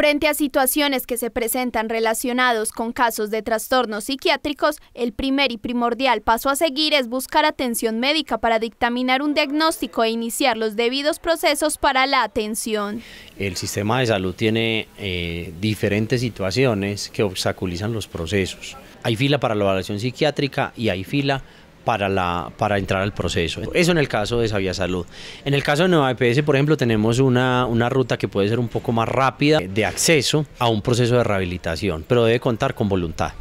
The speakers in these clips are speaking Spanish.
Frente a situaciones que se presentan relacionados con casos de trastornos psiquiátricos, el primer y primordial paso a seguir es buscar atención médica para dictaminar un diagnóstico e iniciar los debidos procesos para la atención. El sistema de salud tiene eh, diferentes situaciones que obstaculizan los procesos. Hay fila para la evaluación psiquiátrica y hay fila para, para entrar al proceso. Eso en el caso de Sabía Salud. En el caso de Nueva EPS, por ejemplo, tenemos una ruta que puede ser un poco más rápida de acceso a un proceso de rehabilitación, pero debe contar con voluntad.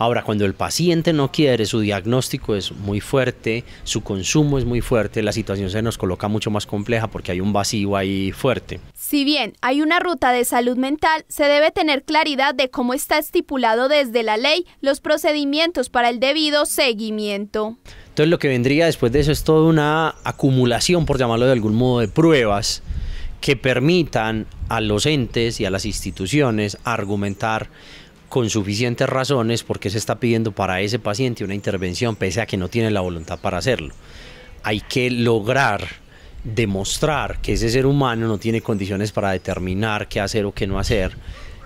Ahora, cuando el paciente no quiere, su diagnóstico es muy fuerte, su consumo es muy fuerte, la situación se nos coloca mucho más compleja porque hay un vacío ahí fuerte. Si bien hay una ruta de salud mental, se debe tener claridad de cómo está estipulado desde la ley los procedimientos para el debido seguimiento. Entonces lo que vendría después de eso es toda una acumulación, por llamarlo de algún modo, de pruebas que permitan a los entes y a las instituciones argumentar con suficientes razones porque se está pidiendo para ese paciente una intervención, pese a que no tiene la voluntad para hacerlo. Hay que lograr demostrar que ese ser humano no tiene condiciones para determinar qué hacer o qué no hacer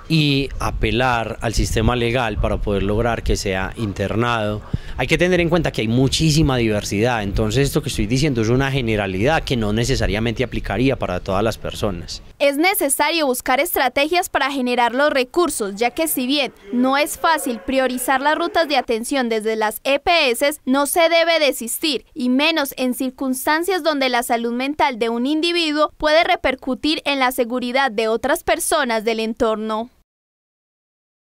y apelar al sistema legal para poder lograr que sea internado. Hay que tener en cuenta que hay muchísima diversidad, entonces esto que estoy diciendo es una generalidad que no necesariamente aplicaría para todas las personas. Es necesario buscar estrategias para generar los recursos, ya que si bien no es fácil priorizar las rutas de atención desde las EPS, no se debe desistir, y menos en circunstancias donde la salud mental de un individuo puede repercutir en la seguridad de otras personas del entorno.